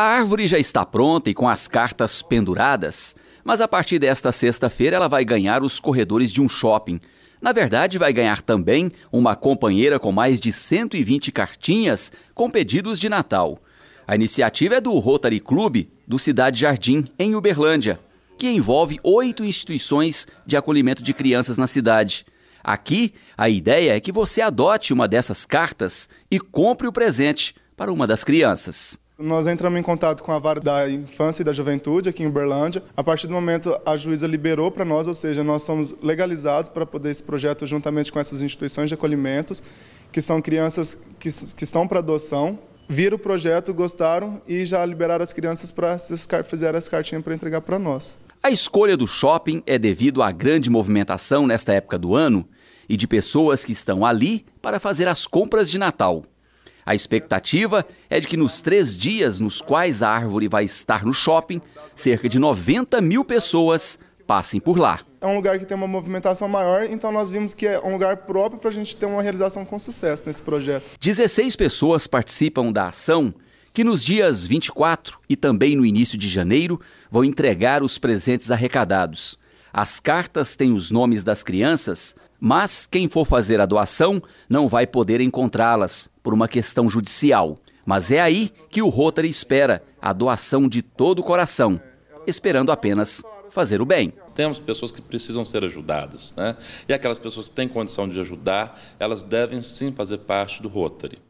A árvore já está pronta e com as cartas penduradas, mas a partir desta sexta-feira ela vai ganhar os corredores de um shopping. Na verdade, vai ganhar também uma companheira com mais de 120 cartinhas com pedidos de Natal. A iniciativa é do Rotary Club do Cidade Jardim, em Uberlândia, que envolve oito instituições de acolhimento de crianças na cidade. Aqui, a ideia é que você adote uma dessas cartas e compre o presente para uma das crianças. Nós entramos em contato com a vara da infância e da juventude aqui em Uberlândia. A partir do momento a juíza liberou para nós, ou seja, nós somos legalizados para poder esse projeto juntamente com essas instituições de acolhimentos, que são crianças que, que estão para adoção, viram o projeto, gostaram e já liberaram as crianças para fazer as cartinhas para entregar para nós. A escolha do shopping é devido à grande movimentação nesta época do ano e de pessoas que estão ali para fazer as compras de Natal. A expectativa é de que nos três dias nos quais a árvore vai estar no shopping, cerca de 90 mil pessoas passem por lá. É um lugar que tem uma movimentação maior, então nós vimos que é um lugar próprio para a gente ter uma realização com sucesso nesse projeto. 16 pessoas participam da ação, que nos dias 24 e também no início de janeiro vão entregar os presentes arrecadados. As cartas têm os nomes das crianças mas quem for fazer a doação não vai poder encontrá-las por uma questão judicial. Mas é aí que o Rotary espera a doação de todo o coração, esperando apenas fazer o bem. Temos pessoas que precisam ser ajudadas, né? E aquelas pessoas que têm condição de ajudar, elas devem sim fazer parte do Rotary.